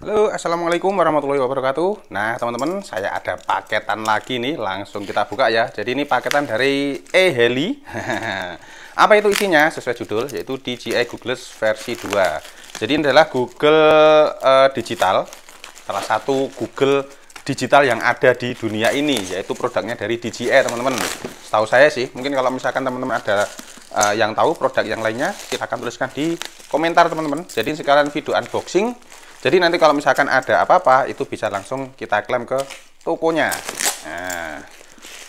Halo, Assalamualaikum warahmatullahi wabarakatuh. Nah, teman-teman, saya ada paketan lagi nih, langsung kita buka ya. Jadi ini paketan dari eHeli. Apa itu isinya? Sesuai judul, yaitu DJI Google versi 2. Jadi ini adalah Google uh, Digital, salah satu Google digital yang ada di dunia ini, yaitu produknya dari DJI, teman-teman. Setahu saya sih, mungkin kalau misalkan teman-teman ada uh, yang tahu produk yang lainnya, silahkan tuliskan di komentar, teman-teman. Jadi sekarang video unboxing jadi nanti kalau misalkan ada apa-apa itu bisa langsung kita klaim ke tokonya. Nah,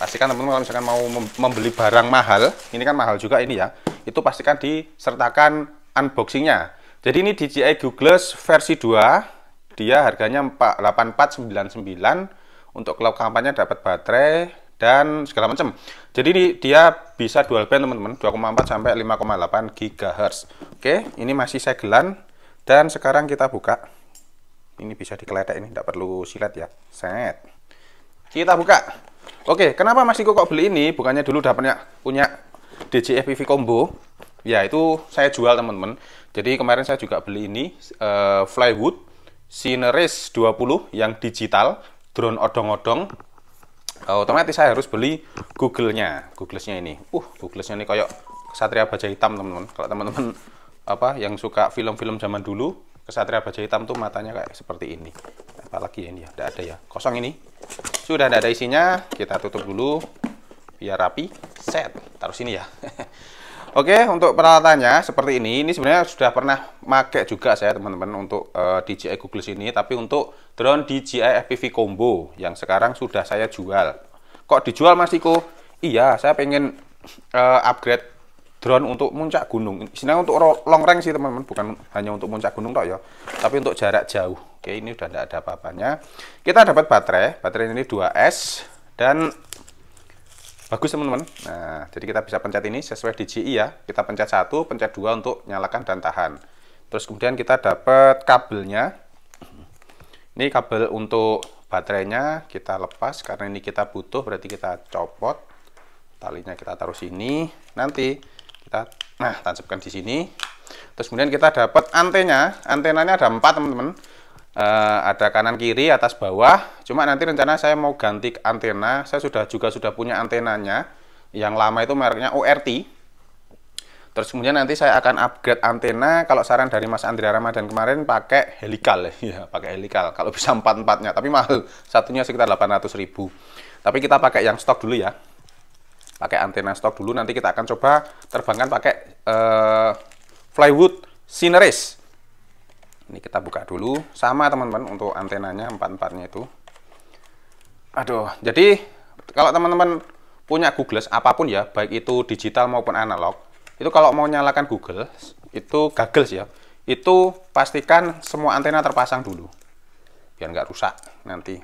pastikan teman-teman kalau misalkan mau membeli barang mahal, ini kan mahal juga ini ya. Itu pastikan disertakan unboxingnya. Jadi ini DJI Google versi 2, dia harganya 8499 untuk cloud kampanye dapat baterai dan segala macam. Jadi dia bisa dual band teman-teman, 2,4 sampai 5,8 GHz. Oke, ini masih segelan dan sekarang kita buka ini bisa dikeletek ini tidak perlu silet ya set kita buka oke kenapa masih kok beli ini bukannya dulu udah punya punya DJFPV combo ya itu saya jual teman-teman jadi kemarin saya juga beli ini uh, Flywood Sineris 20 yang digital drone odong-odong eh, otomatis saya harus beli Google-nya Google-nya ini uh Google-nya ini kayak Satria Baja Hitam teman-teman kalau teman-teman apa yang suka film-film zaman dulu kesatria baja hitam tuh matanya kayak seperti ini apalagi ya, ini ya tidak ada ya kosong ini sudah tidak ada isinya kita tutup dulu biar rapi set taruh sini ya Oke, untuk peralatannya seperti ini. Ini sebenarnya sudah pernah make juga saya teman-teman untuk uh, eh, DJI Google sini tapi untuk drone DJI FPV Combo yang sekarang sudah saya jual. Kok dijual masiku Iya, saya pengen uh, upgrade drone untuk puncak gunung. Sini untuk long range sih teman-teman, bukan hanya untuk puncak gunung toh ya, tapi untuk jarak jauh. Oke, ini udah tidak ada apa-apanya. Kita dapat baterai, baterai ini 2S dan bagus teman-teman. Nah, jadi kita bisa pencet ini sesuai DJI ya. Kita pencet satu, pencet dua untuk nyalakan dan tahan. Terus kemudian kita dapat kabelnya. Ini kabel untuk baterainya kita lepas karena ini kita butuh berarti kita copot talinya kita taruh sini nanti kita nah tancapkan di sini terus kemudian kita dapat antenanya antenanya ada empat teman-teman e, ada kanan kiri atas bawah cuma nanti rencana saya mau ganti antena saya sudah juga sudah punya antenanya yang lama itu mereknya ORT terus kemudian nanti saya akan upgrade antena kalau saran dari Mas Andrea Ramadan kemarin pakai helical ya iya, pakai helical kalau bisa empat empatnya tapi mahal satunya sekitar 800.000 ribu tapi kita pakai yang stok dulu ya pakai antena stok dulu nanti kita akan coba terbangkan pakai uh, plywood Cineris ini kita buka dulu sama teman-teman untuk antenanya empat-empatnya itu aduh jadi kalau teman-teman punya Google apapun ya baik itu digital maupun analog itu kalau mau nyalakan Google itu gagal ya itu pastikan semua antena terpasang dulu biar nggak rusak nanti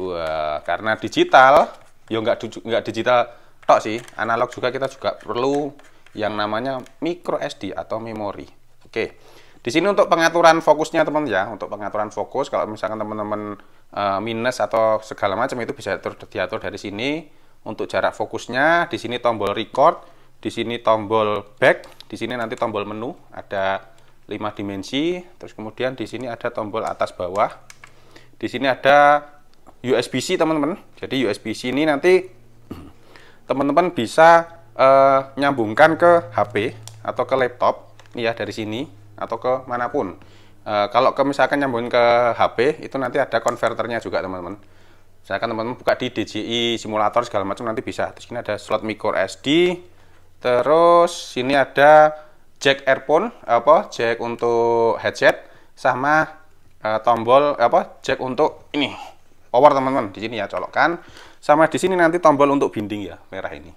Wah, karena digital yo nggak nggak digital tok sih analog juga kita juga perlu yang namanya micro SD atau memori oke di sini untuk pengaturan fokusnya teman ya untuk pengaturan fokus kalau misalkan teman-teman e, minus atau segala macam itu bisa diatur, diatur dari sini untuk jarak fokusnya di sini tombol record di sini tombol back di sini nanti tombol menu ada 5 dimensi terus kemudian di sini ada tombol atas bawah di sini ada USB-C teman-teman. Jadi USB-C ini nanti teman-teman bisa uh, nyambungkan ke HP atau ke laptop, ini ya dari sini atau ke manapun. Uh, kalau ke misalkan nyambungin ke HP itu nanti ada konverternya juga teman-teman. Misalkan teman-teman buka di DJI simulator segala macam nanti bisa. Terus ini ada slot micro SD. Terus sini ada jack earphone apa jack untuk headset sama uh, tombol apa jack untuk ini Power teman-teman di sini ya colokkan sama di sini nanti tombol untuk binding ya merah ini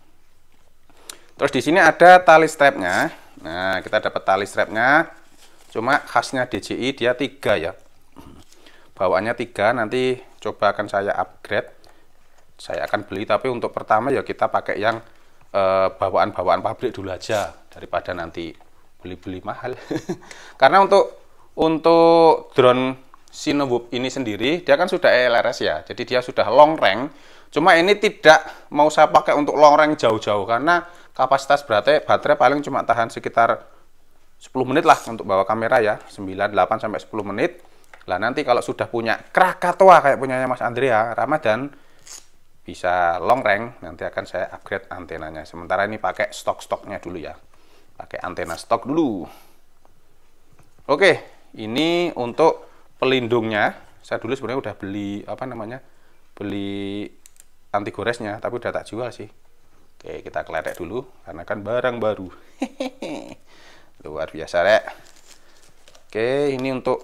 terus di sini ada tali strapnya nah kita dapat tali strapnya cuma khasnya DJI dia tiga ya bawaannya tiga nanti coba akan saya upgrade saya akan beli tapi untuk pertama ya kita pakai yang eh, bawaan-bawaan e, pabrik dulu aja daripada nanti beli-beli mahal karena untuk untuk drone Sinovup ini sendiri dia kan sudah e LRS ya jadi dia sudah long range cuma ini tidak mau saya pakai untuk long range jauh-jauh karena kapasitas berarti baterai paling cuma tahan sekitar 10 menit lah untuk bawa kamera ya 9, 8 sampai 10 menit lah nanti kalau sudah punya Krakatoa kayak punyanya Mas Andrea Ramadan bisa long range nanti akan saya upgrade antenanya sementara ini pakai stok-stoknya dulu ya pakai antena stok dulu oke ini untuk pelindungnya saya dulu sebenarnya udah beli apa namanya beli anti goresnya tapi udah tak jual sih oke kita keletek dulu karena kan barang baru luar biasa rek oke ini untuk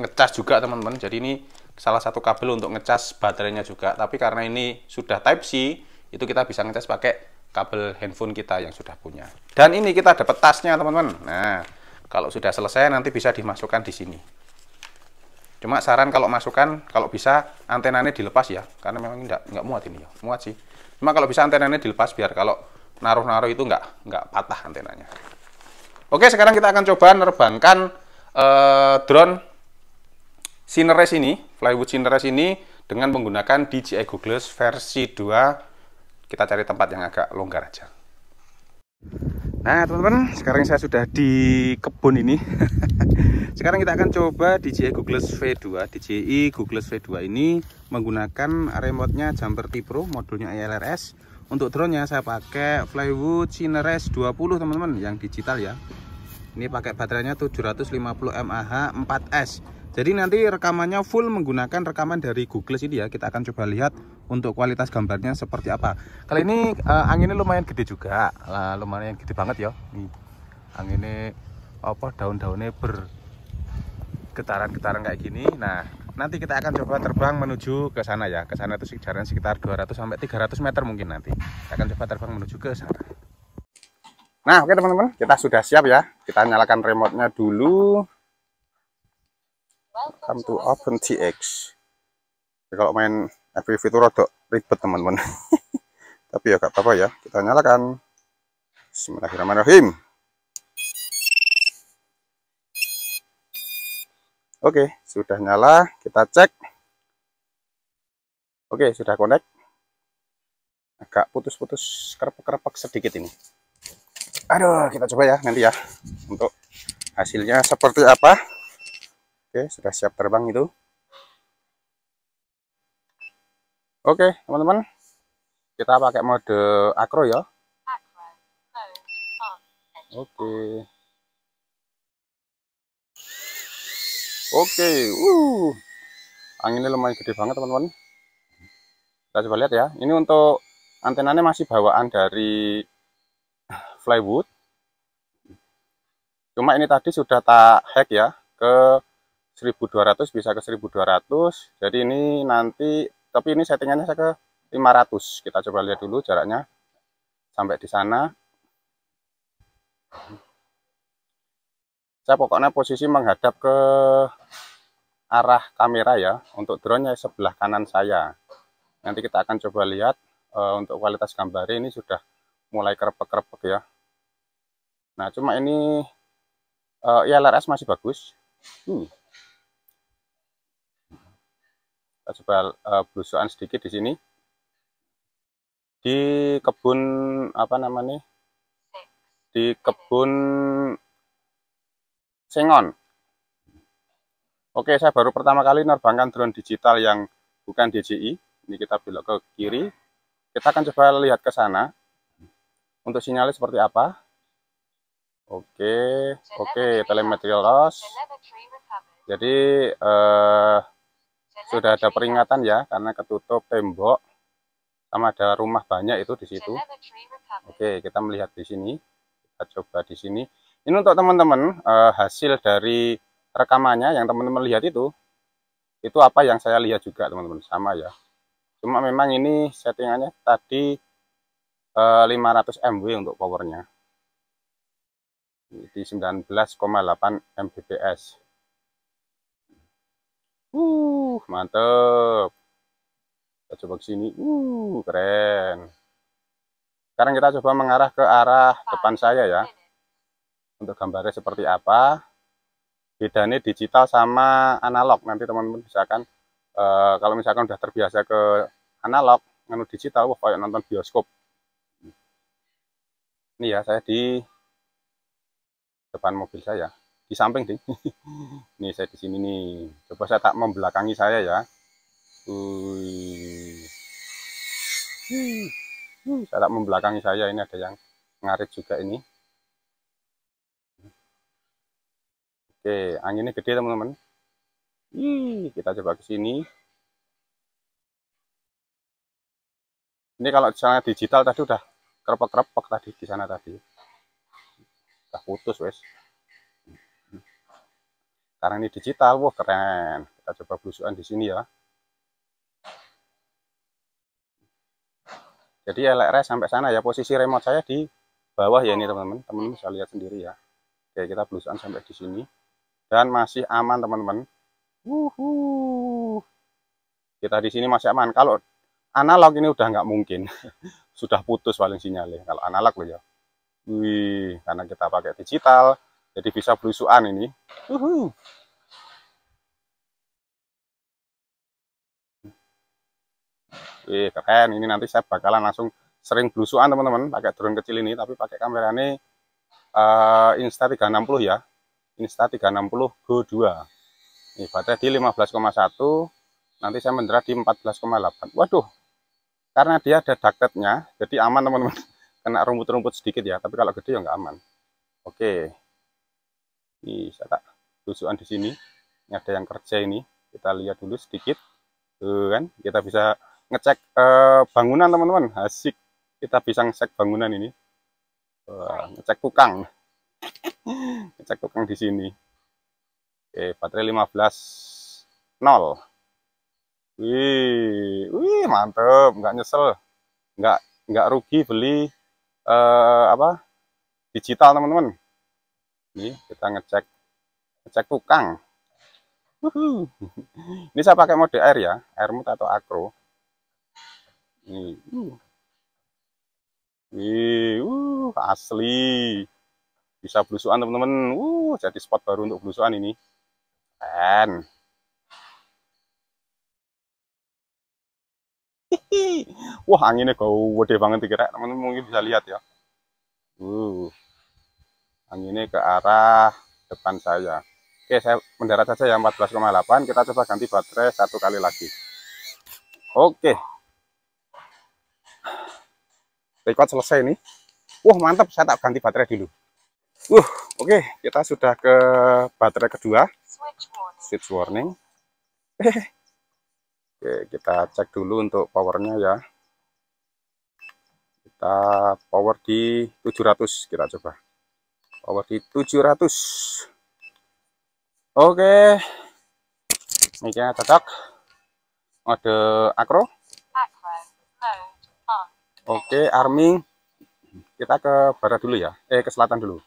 ngecas juga teman-teman jadi ini salah satu kabel untuk ngecas baterainya juga tapi karena ini sudah type C itu kita bisa ngecas pakai kabel handphone kita yang sudah punya dan ini kita dapat tasnya teman-teman nah kalau sudah selesai nanti bisa dimasukkan di sini Cuma saran kalau masukkan kalau bisa antenanya dilepas ya, karena memang nggak nggak muat ini ya, muat sih. Cuma kalau bisa antenanya dilepas biar kalau naruh-naruh itu nggak nggak patah antenanya. Oke, sekarang kita akan coba nerbangkan eh, drone Cineres ini, Flywood Cineres ini dengan menggunakan DJI Google versi 2. Kita cari tempat yang agak longgar aja. Nah teman-teman sekarang saya sudah di kebun ini Sekarang kita akan coba DJI Google V2 DJI Google V2 ini menggunakan remote-nya Jumper T Pro modulnya ILRS Untuk drone-nya saya pakai Flywood Cineres 20 teman-teman yang digital ya Ini pakai baterainya 750 mAh 4S jadi nanti rekamannya full menggunakan rekaman dari Google ini ya. Kita akan coba lihat untuk kualitas gambarnya seperti apa. Kali ini uh, anginnya lumayan gede juga. Lah lumayan gede banget ya. Nih. Anginnya apa daun-daunnya ber getaran-getaran kayak gini. Nah, nanti kita akan coba terbang menuju ke sana ya. Ke sana itu sekitar sekitar 200 sampai 300 meter mungkin nanti. Kita akan coba terbang menuju ke sana. Nah, oke teman-teman, kita sudah siap ya. Kita nyalakan remote-nya dulu. Come to Open TX. Ya, kalau main FPV itu rada ribet teman-teman. Tapi ya gak apa-apa ya. Kita nyalakan. Bismillahirrahmanirrahim. Oke, sudah nyala. Kita cek. Oke, sudah connect. Agak putus-putus kerepek-kerepek sedikit ini. Aduh, kita coba ya nanti ya untuk hasilnya seperti apa. Oke, sudah siap terbang itu. Oke, teman-teman. Kita pakai mode akro ya. Oke. Oke, uh. Anginnya lumayan gede banget, teman-teman. Kita coba lihat ya. Ini untuk antenanya masih bawaan dari Flywood. Cuma ini tadi sudah tak hack ya ke 1200 bisa ke 1200 jadi ini nanti tapi ini settingannya saya ke 500 kita coba lihat dulu jaraknya sampai di sana saya pokoknya posisi menghadap ke arah kamera ya untuk drone nya sebelah kanan saya nanti kita akan coba lihat e, untuk kualitas gambar ini sudah mulai kerepek-kerepek ya nah cuma ini e, eh, ILRS masih bagus hmm. kita eh, coba eh, belusuan sedikit di sini di kebun apa namanya di kebun Sengon oke saya baru pertama kali nerbangkan drone digital yang bukan DJI ini kita belok ke kiri kita akan coba lihat ke sana untuk sinyalnya seperti apa oke oke telemetri loss jadi eh, sudah ada peringatan ya karena ketutup tembok sama ada rumah banyak itu di situ. Oke, kita melihat di sini. Kita coba di sini. Ini untuk teman-teman eh, hasil dari rekamannya yang teman-teman lihat itu. Itu apa yang saya lihat juga teman-teman sama ya. Cuma memang ini settingannya tadi eh, 500 MW untuk powernya. Di 19,8 Mbps. Uh, mantep. Kita coba ke sini. Uh, keren. Sekarang kita coba mengarah ke arah depan saya ya. Untuk gambarnya seperti apa. Bedanya digital sama analog. Nanti teman-teman misalkan uh, eh, kalau misalkan sudah terbiasa ke analog, nganu digital, wah kayak nonton bioskop. Ini ya saya di depan mobil saya di samping ding nih saya di sini nih coba saya tak membelakangi saya ya ui, hmm, saya tak membelakangi saya ini ada yang ngarit juga ini oke anginnya gede teman-teman kita coba ke sini ini kalau misalnya digital tadi udah kerepek-kerepek tadi di sana tadi udah putus wes karena ini digital, wah keren. Kita coba belusukan di sini ya. Jadi LRS sampai sana ya, posisi remote saya di bawah ya ini teman-teman. Teman-teman bisa lihat sendiri ya. Oke, kita belusukan sampai di sini. Dan masih aman teman-teman. Kita di sini masih aman. Kalau analog ini udah nggak mungkin. Sudah putus paling sinyalnya. Kalau analog loh ya. Wih, karena kita pakai digital, jadi bisa belusuan ini Wih, keren ini nanti saya bakalan langsung sering belusuan teman-teman pakai drone kecil ini tapi pakai kamera ini uh, Insta 360 ya Insta 360 Go 2 ini baterai di 15,1 nanti saya mendera di 14,8 waduh karena dia ada ductetnya jadi aman teman-teman kena rumput-rumput sedikit ya tapi kalau gede ya nggak aman oke ini saya tak tusukan di sini ini ada yang kerja ini kita lihat dulu sedikit tuh kan kita bisa ngecek eh, bangunan teman-teman asik kita bisa ngecek bangunan ini Wah, ngecek tukang ngecek tukang di sini oke baterai 15 nol wih wih mantep nggak nyesel nggak nggak rugi beli eh, apa digital teman-teman nih kita ngecek ngecek tukang Uhuh. Ini saya pakai mode air ya, air mut atau akro. Nih. ini, uh, asli. Bisa belusuan teman-teman. Uh, jadi spot baru untuk belusuan ini. Keren. Wah, anginnya gede banget dikira. Teman-teman mungkin bisa lihat ya. Uh anginnya ke arah depan saya oke saya mendarat saja ya 14,8 kita coba ganti baterai satu kali lagi oke record selesai ini. wah mantap saya tak ganti baterai dulu Uh, oke, kita sudah ke baterai kedua. Switch warning. oke, kita cek dulu untuk powernya ya. Kita power di 700 kita coba power di 700 oke okay. nya cocok mode akro oke arming kita ke barat dulu ya eh ke selatan dulu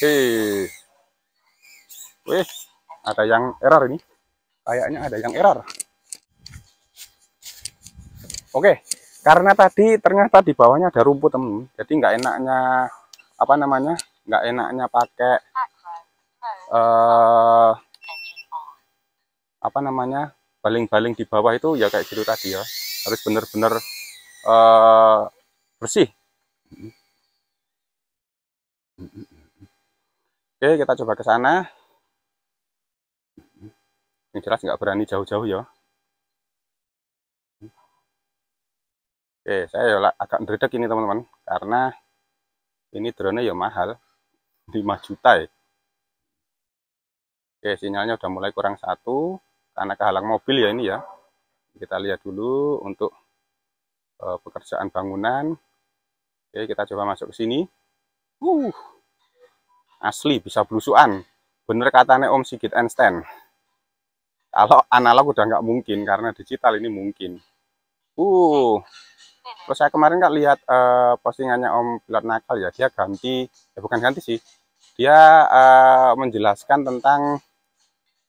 hei wih ada yang error ini kayaknya ada yang error oke karena tadi ternyata di bawahnya ada rumput temen jadi nggak enaknya apa namanya nggak enaknya pakai uh, apa namanya baling-baling di bawah itu ya kayak gitu tadi ya harus benar-benar uh, bersih oke kita coba ke sana ini jelas nggak berani jauh-jauh ya oke saya agak ngeredek ini teman-teman karena ini drone ya mahal 5 juta ya Oke sinyalnya udah mulai kurang satu karena kehalang mobil ya ini ya kita lihat dulu untuk uh, pekerjaan bangunan Oke kita coba masuk ke sini uh asli bisa blusuan bener katanya Om Sigit Einstein kalau analog udah nggak mungkin karena digital ini mungkin uh Terus saya kemarin nggak lihat uh, postingannya Om Pilot Nakal ya, dia ganti, ya bukan ganti sih, dia uh, menjelaskan tentang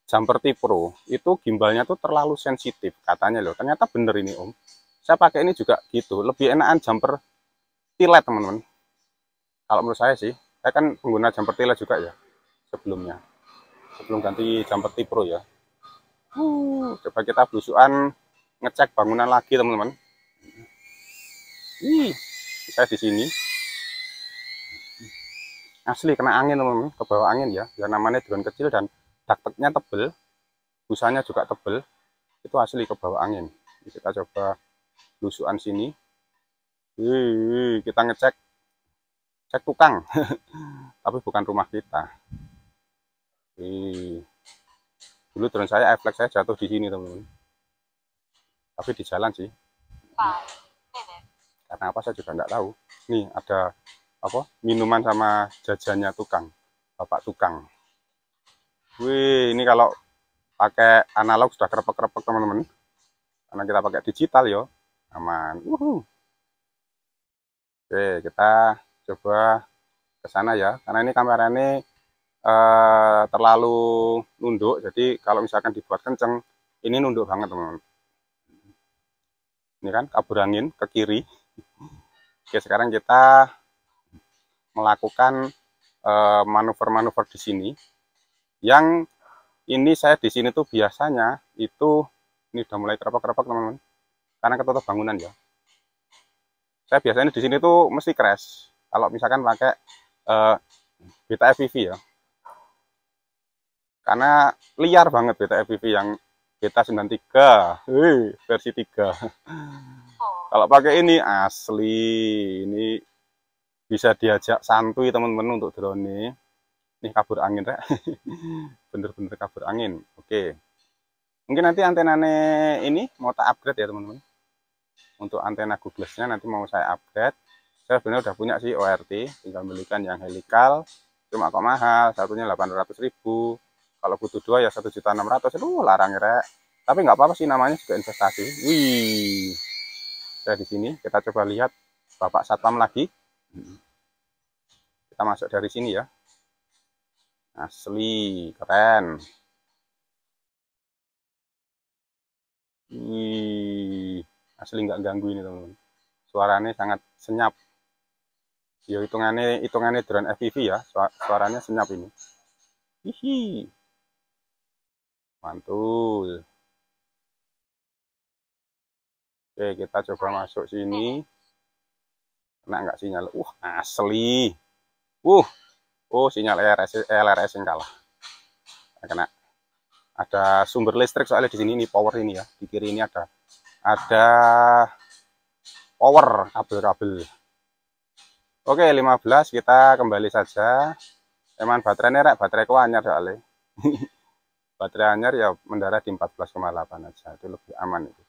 jumper Pro itu gimbalnya tuh terlalu sensitif katanya loh. Ternyata bener ini Om. Saya pakai ini juga gitu, lebih enakan jumper tilet teman-teman. Kalau menurut saya sih, saya kan pengguna jumper tilet juga ya sebelumnya. Sebelum ganti jumper Pro ya. Uh, coba kita belusuan ngecek bangunan lagi teman-teman. Ih, saya eh, di sini. Asli kena angin, teman-teman, ke bawah angin ya. Ya namanya drone kecil dan dakteknya tebel. Busanya juga tebel. Itu asli ke bawah angin. Kita coba lusuan sini. Wih, kita ngecek cek tukang. Tapi bukan rumah kita. Wih. Dulu drone saya efek saya jatuh di sini, teman-teman. Tapi di jalan sih. Wow karena apa saya juga nggak tahu nih ada apa minuman sama jajannya tukang bapak tukang wih ini kalau pakai analog sudah kerepek-kerepek teman-teman karena kita pakai digital yo aman Uhuh. oke kita coba ke sana ya karena ini kamera ini eh, terlalu nunduk jadi kalau misalkan dibuat kenceng ini nunduk banget teman-teman ini kan kabur angin ke kiri Oke, sekarang kita melakukan eh, manuver-manuver di sini. Yang ini saya di sini tuh biasanya itu ini udah mulai kerepek-kerepek teman-teman. Karena ketutup bangunan ya. Saya biasanya di sini tuh mesti crash. Kalau misalkan pakai uh, beta FPV ya. Karena liar banget beta FPV yang beta 93, Wih, versi 3. Kalau pakai ini asli, ini bisa diajak santuy teman-teman untuk drone. ini, ini kabur angin rek. Bener-bener kabur angin. Oke. Mungkin nanti antenane ini mau tak upgrade ya teman-teman. Untuk antena google nanti mau saya upgrade. Saya sebenarnya udah punya sih ORT, tinggal belikan yang helikal. Cuma kok mahal, satunya 800.000 kalau butuh dua ya satu juta enam ratus itu larang rek tapi nggak apa-apa sih namanya juga investasi wih ada di sini. Kita coba lihat Bapak Satpam lagi. Kita masuk dari sini ya. Asli, keren. Wih, asli nggak ganggu ini teman-teman. Suaranya sangat senyap. Ya hitungannya hitungannya drone FPV ya, suaranya senyap ini. Hihi. Mantul. Oke, kita coba masuk sini. Kena nggak sinyal? Uh, asli. Uh, oh sinyal LRS, LRS yang kalah. Kena. Ada sumber listrik soalnya di sini ini power ini ya. Di kiri ini ada ada power kabel-kabel. Oke, 15 kita kembali saja. Emang baterainya rek, baterai ku anyar soalnya. baterai anyar ya mendarat di 14,8 aja. Itu lebih aman itu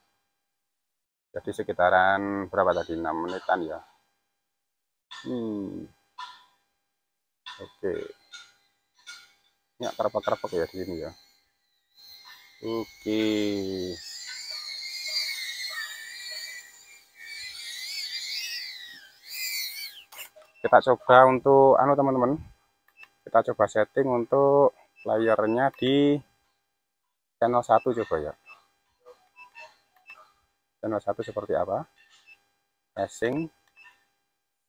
jadi sekitaran berapa tadi 6 menitan ya hmm. oke ya kerapak-kerapak ya di sini ya oke kita coba untuk anu teman-teman kita coba setting untuk layarnya di channel 1 coba ya channel satu seperti apa passing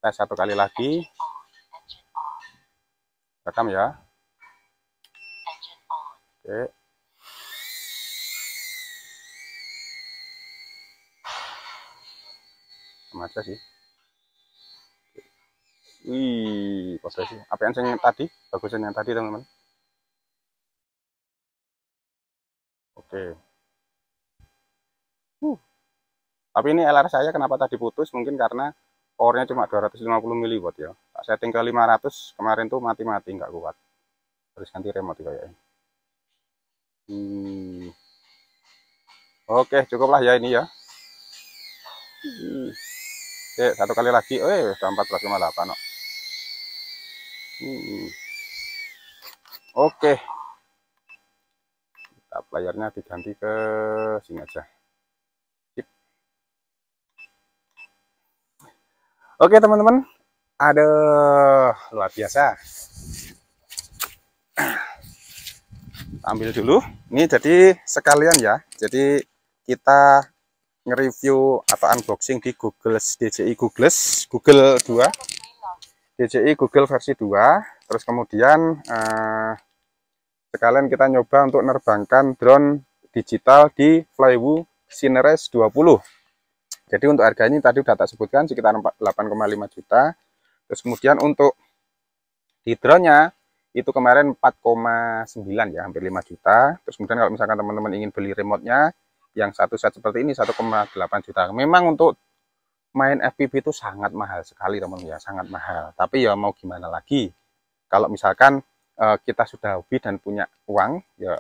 tes satu kali lagi rekam ya oke sama aja sih wih sih apa yang saya tadi bagusnya yang tadi teman-teman oke uh tapi ini LR saya kenapa tadi putus? Mungkin karena powernya cuma 250 mW ya. Tak setting ke 500 kemarin tuh mati-mati nggak kuat. Terus ganti remote kayaknya. Hmm. Oke, cukuplah ya ini ya. Hmm. Oke, eh, satu kali lagi. Eh, sudah 14,8 no. Hmm. Oke. Kita playernya diganti ke sini aja. Oke teman-teman, ada luar biasa. Ambil dulu. Ini jadi sekalian ya. Jadi kita nge-review atau unboxing di Google DJI Google Google 2. DJI Google versi 2. Terus kemudian eh, sekalian kita nyoba untuk nerbangkan drone digital di Flywoo Cineres 20 jadi untuk harganya tadi sudah tak sebutkan sekitar 8,5 juta. Terus kemudian untuk hidronya itu kemarin 4,9 ya, hampir 5 juta. Terus kemudian kalau misalkan teman-teman ingin beli remote-nya yang satu set seperti ini 1,8 juta. Memang untuk main FPV itu sangat mahal sekali teman-teman ya, sangat mahal. Tapi ya mau gimana lagi? Kalau misalkan eh, kita sudah hobi dan punya uang, ya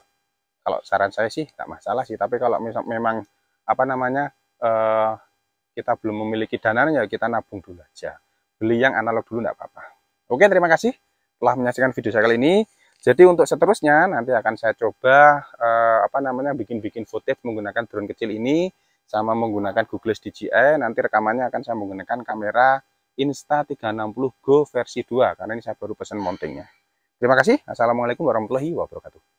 kalau saran saya sih tak masalah sih. Tapi kalau misal memang apa namanya eh, kita belum memiliki dana, ya kita nabung dulu aja. Beli yang analog dulu enggak apa-apa. Oke, terima kasih telah menyaksikan video saya kali ini. Jadi untuk seterusnya nanti akan saya coba eh, apa namanya bikin-bikin footage menggunakan drone kecil ini sama menggunakan Google DJI. Nanti rekamannya akan saya menggunakan kamera Insta360 Go versi 2 karena ini saya baru pesan mountingnya. Terima kasih. Assalamualaikum warahmatullahi wabarakatuh.